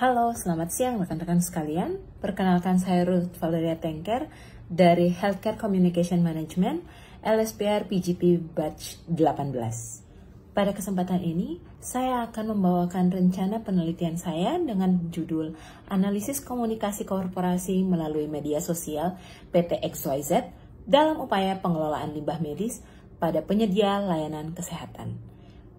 Halo, selamat siang rekan-rekan sekalian. Perkenalkan saya Ruth Valeria Tengker dari Healthcare Communication Management LSPR PGP Batch 18. Pada kesempatan ini, saya akan membawakan rencana penelitian saya dengan judul Analisis Komunikasi Korporasi Melalui Media Sosial PT XYZ dalam upaya pengelolaan limbah medis pada penyedia layanan kesehatan.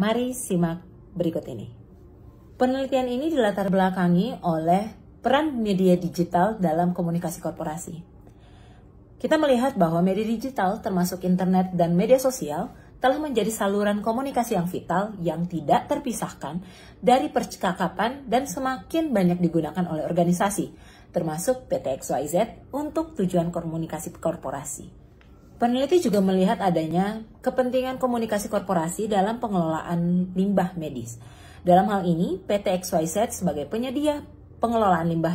Mari simak berikut ini. Penelitian ini dilatar belakangi oleh peran media digital dalam komunikasi korporasi. Kita melihat bahwa media digital termasuk internet dan media sosial telah menjadi saluran komunikasi yang vital yang tidak terpisahkan dari percakapan dan semakin banyak digunakan oleh organisasi, termasuk PT XYZ untuk tujuan komunikasi korporasi. Peneliti juga melihat adanya kepentingan komunikasi korporasi dalam pengelolaan limbah medis dalam hal ini, PT XYZ sebagai penyedia pengelolaan limbah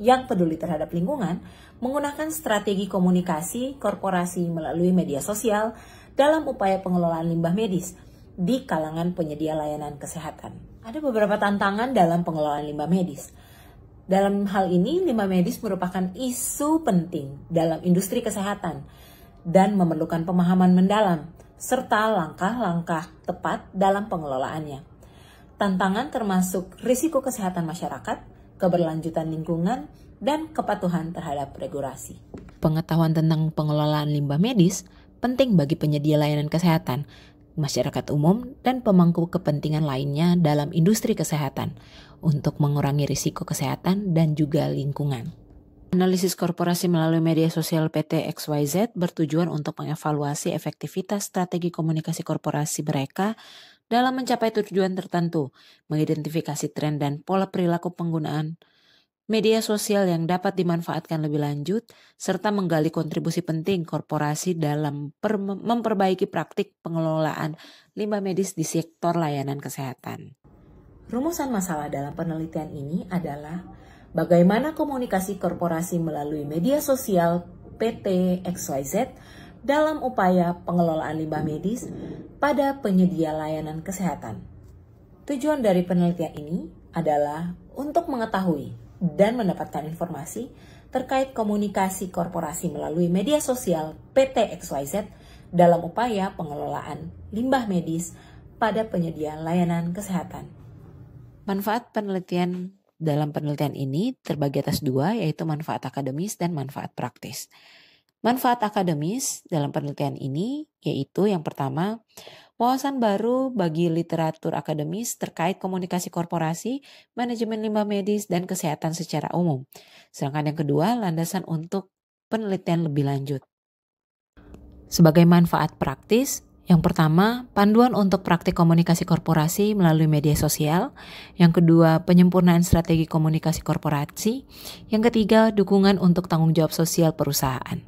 yang peduli terhadap lingkungan menggunakan strategi komunikasi korporasi melalui media sosial dalam upaya pengelolaan limbah medis di kalangan penyedia layanan kesehatan. Ada beberapa tantangan dalam pengelolaan limbah medis. Dalam hal ini, limbah medis merupakan isu penting dalam industri kesehatan dan memerlukan pemahaman mendalam serta langkah-langkah tepat dalam pengelolaannya. Tantangan termasuk risiko kesehatan masyarakat, keberlanjutan lingkungan, dan kepatuhan terhadap regulasi. Pengetahuan tentang pengelolaan limbah medis penting bagi penyedia layanan kesehatan, masyarakat umum, dan pemangku kepentingan lainnya dalam industri kesehatan untuk mengurangi risiko kesehatan dan juga lingkungan. Analisis korporasi melalui media sosial PT XYZ bertujuan untuk mengevaluasi efektivitas strategi komunikasi korporasi mereka dalam mencapai tujuan tertentu, mengidentifikasi tren dan pola perilaku penggunaan media sosial yang dapat dimanfaatkan lebih lanjut, serta menggali kontribusi penting korporasi dalam memperbaiki praktik pengelolaan limbah medis di sektor layanan kesehatan. Rumusan masalah dalam penelitian ini adalah bagaimana komunikasi korporasi melalui media sosial PT XYZ dalam upaya pengelolaan limbah medis pada penyedia layanan kesehatan. Tujuan dari penelitian ini adalah untuk mengetahui dan mendapatkan informasi terkait komunikasi korporasi melalui media sosial PT XYZ dalam upaya pengelolaan limbah medis pada penyedia layanan kesehatan. Manfaat penelitian dalam penelitian ini terbagi atas dua, yaitu manfaat akademis dan manfaat praktis. Manfaat akademis dalam penelitian ini yaitu yang pertama, wawasan baru bagi literatur akademis terkait komunikasi korporasi, manajemen limbah medis, dan kesehatan secara umum. Sedangkan yang kedua, landasan untuk penelitian lebih lanjut. Sebagai manfaat praktis, yang pertama, panduan untuk praktik komunikasi korporasi melalui media sosial. Yang kedua, penyempurnaan strategi komunikasi korporasi. Yang ketiga, dukungan untuk tanggung jawab sosial perusahaan.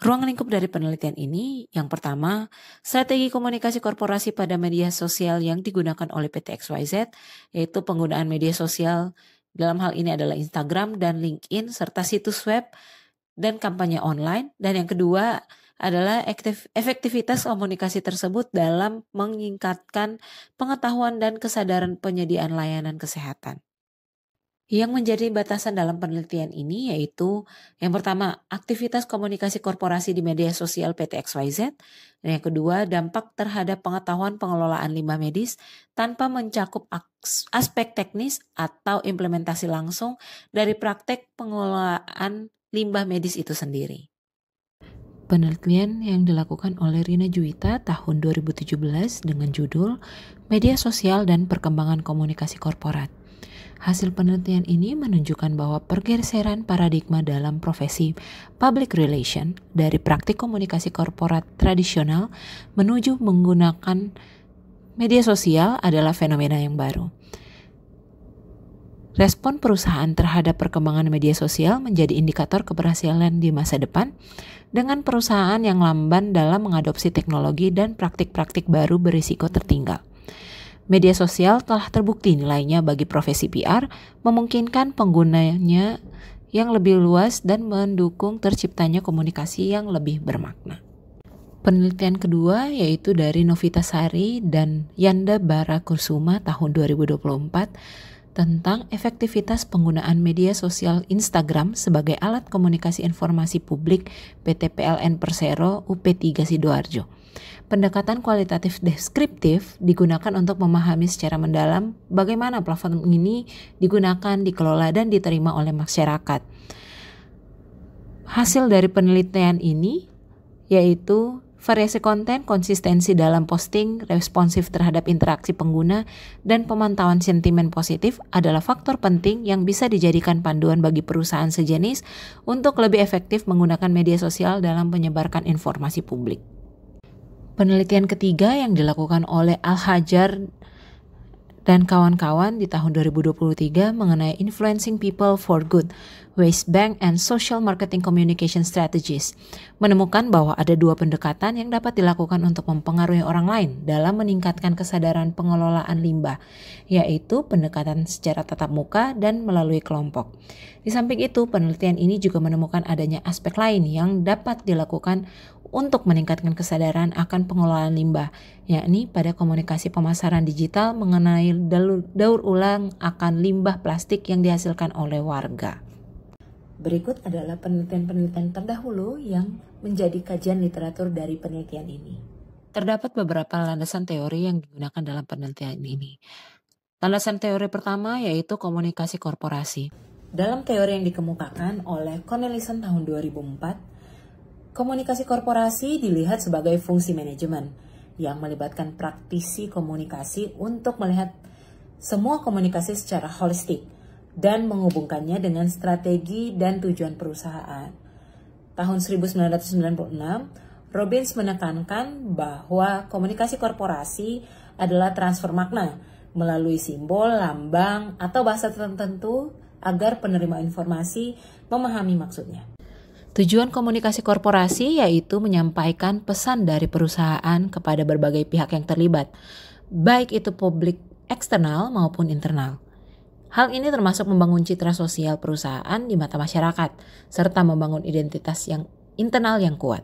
Ruang lingkup dari penelitian ini, yang pertama, strategi komunikasi korporasi pada media sosial yang digunakan oleh PT XYZ, yaitu penggunaan media sosial, dalam hal ini adalah Instagram dan LinkedIn, serta situs web dan kampanye online. Dan yang kedua adalah efektivitas komunikasi tersebut dalam meningkatkan pengetahuan dan kesadaran penyediaan layanan kesehatan. Yang menjadi batasan dalam penelitian ini yaitu yang pertama aktivitas komunikasi korporasi di media sosial PT XYZ dan yang kedua dampak terhadap pengetahuan pengelolaan limbah medis tanpa mencakup aspek teknis atau implementasi langsung dari praktek pengelolaan limbah medis itu sendiri. Penelitian yang dilakukan oleh Rina Juwita tahun 2017 dengan judul Media Sosial dan Perkembangan Komunikasi Korporat. Hasil penelitian ini menunjukkan bahwa pergeseran paradigma dalam profesi public relation dari praktik komunikasi korporat tradisional menuju menggunakan media sosial adalah fenomena yang baru. Respon perusahaan terhadap perkembangan media sosial menjadi indikator keberhasilan di masa depan dengan perusahaan yang lamban dalam mengadopsi teknologi dan praktik-praktik baru berisiko tertinggal. Media sosial telah terbukti nilainya bagi profesi PR, memungkinkan penggunanya yang lebih luas dan mendukung terciptanya komunikasi yang lebih bermakna. Penelitian kedua yaitu dari Novita Sari dan Yanda Barakursuma tahun 2024 tentang efektivitas penggunaan media sosial Instagram sebagai alat komunikasi informasi publik PT PLN Persero UP3 Sidoarjo pendekatan kualitatif deskriptif digunakan untuk memahami secara mendalam bagaimana platform ini digunakan, dikelola, dan diterima oleh masyarakat. Hasil dari penelitian ini yaitu variasi konten, konsistensi dalam posting, responsif terhadap interaksi pengguna, dan pemantauan sentimen positif adalah faktor penting yang bisa dijadikan panduan bagi perusahaan sejenis untuk lebih efektif menggunakan media sosial dalam menyebarkan informasi publik. Penelitian ketiga yang dilakukan oleh Al-Hajar dan kawan-kawan di tahun 2023 mengenai influencing people for good, waste bank and social marketing communication strategies, menemukan bahwa ada dua pendekatan yang dapat dilakukan untuk mempengaruhi orang lain dalam meningkatkan kesadaran pengelolaan limbah, yaitu pendekatan secara tatap muka dan melalui kelompok. Di samping itu, penelitian ini juga menemukan adanya aspek lain yang dapat dilakukan untuk meningkatkan kesadaran akan pengelolaan limbah, yakni pada komunikasi pemasaran digital mengenai daur ulang akan limbah plastik yang dihasilkan oleh warga. Berikut adalah penelitian-penelitian terdahulu yang menjadi kajian literatur dari penelitian ini. Terdapat beberapa landasan teori yang digunakan dalam penelitian ini. Landasan teori pertama yaitu komunikasi korporasi. Dalam teori yang dikemukakan oleh Cornelison tahun 2004, Komunikasi korporasi dilihat sebagai fungsi manajemen yang melibatkan praktisi komunikasi untuk melihat semua komunikasi secara holistik dan menghubungkannya dengan strategi dan tujuan perusahaan. Tahun 1996, Robbins menekankan bahwa komunikasi korporasi adalah transfer makna melalui simbol, lambang, atau bahasa tertentu agar penerima informasi memahami maksudnya. Tujuan komunikasi korporasi yaitu menyampaikan pesan dari perusahaan kepada berbagai pihak yang terlibat, baik itu publik eksternal maupun internal. Hal ini termasuk membangun citra sosial perusahaan di mata masyarakat, serta membangun identitas yang internal yang kuat.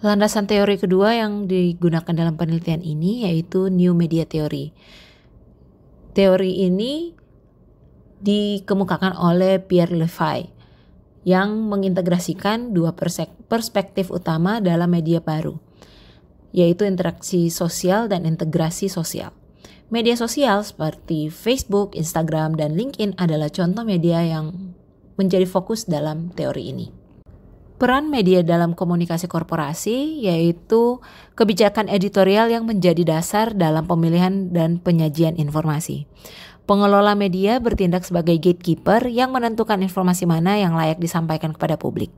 Landasan teori kedua yang digunakan dalam penelitian ini yaitu New Media Theory. Teori ini dikemukakan oleh Pierre Levy yang mengintegrasikan dua perspektif utama dalam media baru, yaitu interaksi sosial dan integrasi sosial. Media sosial seperti Facebook, Instagram, dan LinkedIn adalah contoh media yang menjadi fokus dalam teori ini. Peran media dalam komunikasi korporasi yaitu kebijakan editorial yang menjadi dasar dalam pemilihan dan penyajian informasi. Pengelola media bertindak sebagai gatekeeper yang menentukan informasi mana yang layak disampaikan kepada publik.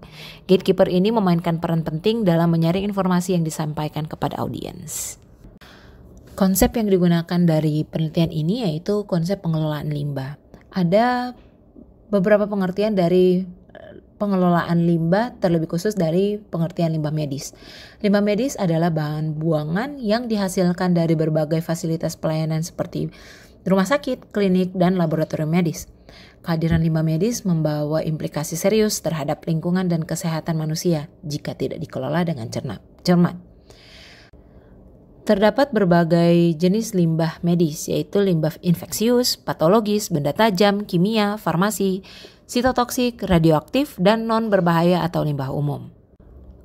Gatekeeper ini memainkan peran penting dalam menyaring informasi yang disampaikan kepada audiens. Konsep yang digunakan dari penelitian ini yaitu konsep pengelolaan limbah. Ada beberapa pengertian dari eh, pengelolaan limbah terlebih khusus dari pengertian limbah medis. Limbah medis adalah bahan buangan yang dihasilkan dari berbagai fasilitas pelayanan seperti rumah sakit, klinik, dan laboratorium medis. Kehadiran limbah medis membawa implikasi serius terhadap lingkungan dan kesehatan manusia jika tidak dikelola dengan cermat. Terdapat berbagai jenis limbah medis, yaitu limbah infeksius, patologis, benda tajam, kimia, farmasi, sitotoksik, radioaktif, dan non-berbahaya atau limbah umum.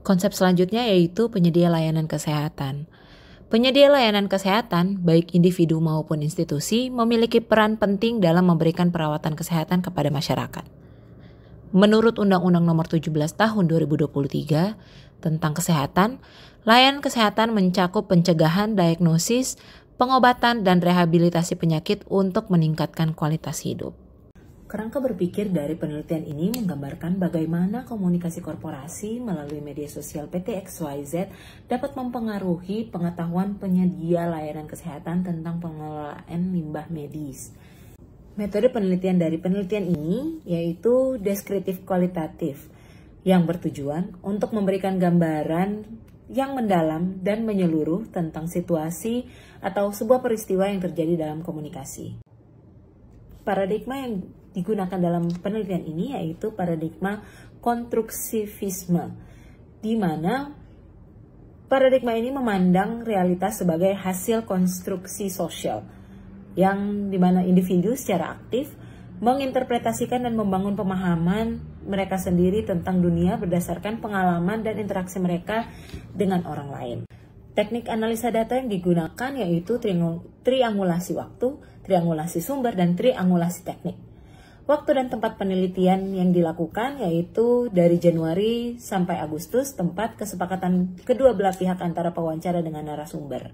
Konsep selanjutnya yaitu penyedia layanan kesehatan. Penyedia layanan kesehatan, baik individu maupun institusi, memiliki peran penting dalam memberikan perawatan kesehatan kepada masyarakat. Menurut Undang-Undang Nomor 17 Tahun 2023 tentang kesehatan, layanan kesehatan mencakup pencegahan, diagnosis, pengobatan, dan rehabilitasi penyakit untuk meningkatkan kualitas hidup. Kerangka berpikir dari penelitian ini menggambarkan bagaimana komunikasi korporasi melalui media sosial PT XYZ dapat mempengaruhi pengetahuan penyedia layanan kesehatan tentang pengelolaan limbah medis. Metode penelitian dari penelitian ini yaitu deskriptif kualitatif yang bertujuan untuk memberikan gambaran yang mendalam dan menyeluruh tentang situasi atau sebuah peristiwa yang terjadi dalam komunikasi. Paradigma yang digunakan dalam penelitian ini yaitu paradigma konstruksivisme di mana paradigma ini memandang realitas sebagai hasil konstruksi sosial yang di mana individu secara aktif menginterpretasikan dan membangun pemahaman mereka sendiri tentang dunia berdasarkan pengalaman dan interaksi mereka dengan orang lain. Teknik analisa data yang digunakan yaitu triangulasi waktu, triangulasi sumber, dan triangulasi teknik. Waktu dan tempat penelitian yang dilakukan yaitu dari Januari sampai Agustus tempat kesepakatan kedua belah pihak antara pewawancara dengan narasumber.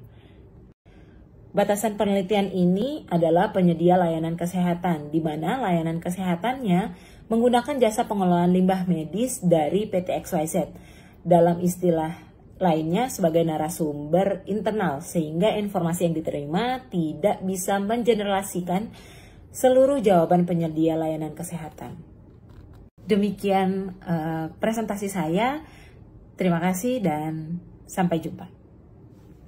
Batasan penelitian ini adalah penyedia layanan kesehatan, di mana layanan kesehatannya menggunakan jasa pengelolaan limbah medis dari PT XYZ. Dalam istilah lainnya sebagai narasumber internal, sehingga informasi yang diterima tidak bisa mengenerasikan seluruh jawaban penyedia layanan kesehatan. Demikian uh, presentasi saya. Terima kasih dan sampai jumpa.